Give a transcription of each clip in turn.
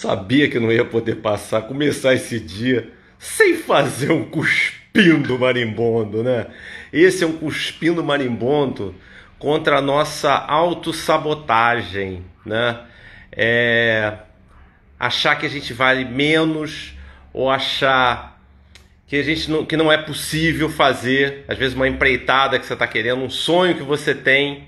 Sabia que não ia poder passar, começar esse dia sem fazer um cuspindo marimbondo, né? Esse é um cuspindo marimbondo contra a nossa autossabotagem, né? É... Achar que a gente vale menos ou achar que a gente não, que não é possível fazer, às vezes uma empreitada que você está querendo, um sonho que você tem,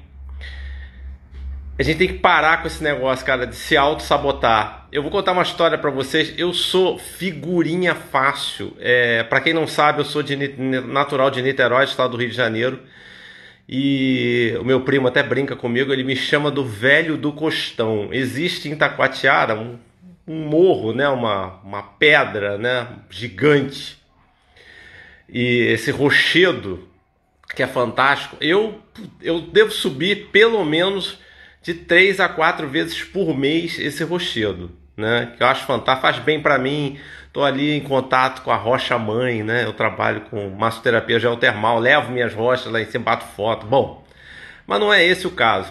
a gente tem que parar com esse negócio, cara, de se auto-sabotar. Eu vou contar uma história para vocês. Eu sou figurinha fácil. É, para quem não sabe, eu sou de, natural de Niterói, estado do Rio de Janeiro. E o meu primo até brinca comigo, ele me chama do velho do costão. Existe em Taquatiara um, um morro, né? uma, uma pedra né? gigante. E esse rochedo, que é fantástico, eu, eu devo subir pelo menos de 3 a 4 vezes por mês esse rochedo, né? Que eu acho fantástico, faz bem para mim. Tô ali em contato com a rocha mãe, né? Eu trabalho com massoterapia geotermal, levo minhas rochas lá em cima, bato foto. Bom, mas não é esse o caso.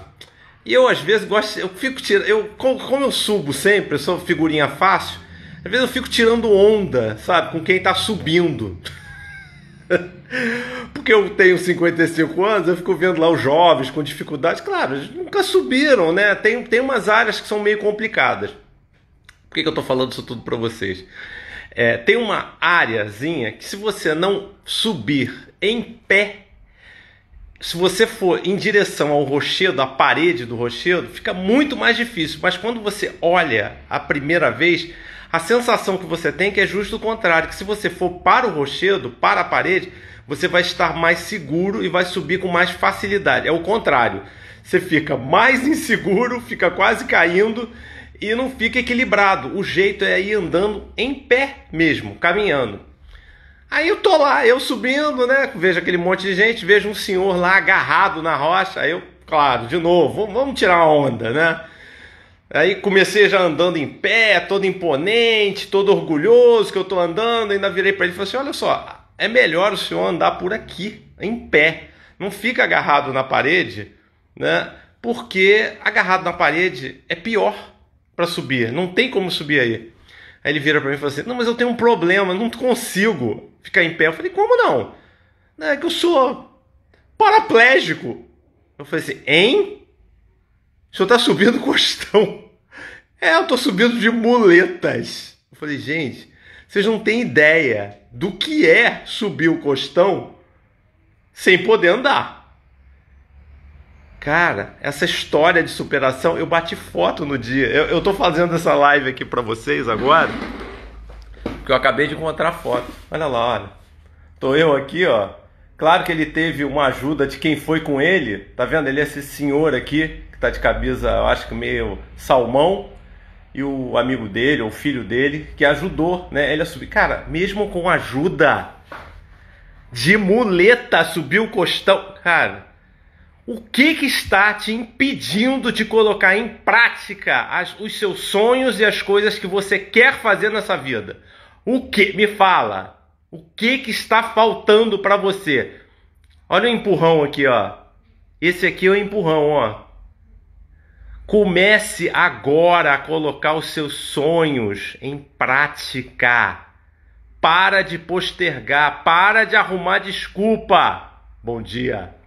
E eu às vezes gosto, eu fico tirando, eu como eu subo sempre, eu sou figurinha fácil, às vezes eu fico tirando onda, sabe, com quem tá subindo. Porque eu tenho 55 anos, eu fico vendo lá os jovens com dificuldade. Claro, eles nunca subiram, né? Tem, tem umas áreas que são meio complicadas. Por que, que eu estou falando isso tudo para vocês? É, tem uma áreazinha que se você não subir em pé, se você for em direção ao rochedo, à parede do rochedo, fica muito mais difícil. Mas quando você olha a primeira vez, a sensação que você tem é que é justo o contrário, que se você for para o rochedo, para a parede, você vai estar mais seguro e vai subir com mais facilidade. É o contrário. Você fica mais inseguro, fica quase caindo e não fica equilibrado. O jeito é ir andando em pé mesmo, caminhando. Aí eu tô lá, eu subindo, né? Vejo aquele monte de gente, vejo um senhor lá agarrado na rocha. Aí eu, claro, de novo, vamos tirar a onda, né? Aí comecei já andando em pé, todo imponente, todo orgulhoso que eu tô andando, ainda virei para ele e falei assim: "Olha só, é melhor o senhor andar por aqui, em pé. Não fica agarrado na parede, né? Porque agarrado na parede é pior para subir, não tem como subir aí". Aí ele vira para mim e fala assim: "Não, mas eu tenho um problema, não consigo ficar em pé". Eu falei: "Como não?". É que eu sou paraplégico. Eu falei assim: "Hein?" O senhor está subindo costão. É, eu estou subindo de muletas. Eu falei, gente, vocês não têm ideia do que é subir o costão sem poder andar. Cara, essa história de superação, eu bati foto no dia. Eu, estou fazendo essa live aqui para vocês agora, porque eu acabei de encontrar foto. Olha lá, olha. Tô eu aqui, ó, Claro que ele teve uma ajuda de quem foi com ele, tá vendo? Ele é esse senhor aqui, que tá de camisa, eu acho que meio salmão, e o amigo dele, o filho dele, que ajudou, né? Ele a subir. Cara, mesmo com ajuda de muleta, subiu o costão. Cara, o que, que está te impedindo de colocar em prática as, os seus sonhos e as coisas que você quer fazer nessa vida? O que? Me fala. O que, que está faltando para você? Olha o empurrão aqui, ó. Esse aqui é o empurrão, ó. Comece agora a colocar os seus sonhos em prática. Para de postergar, para de arrumar desculpa. Bom dia.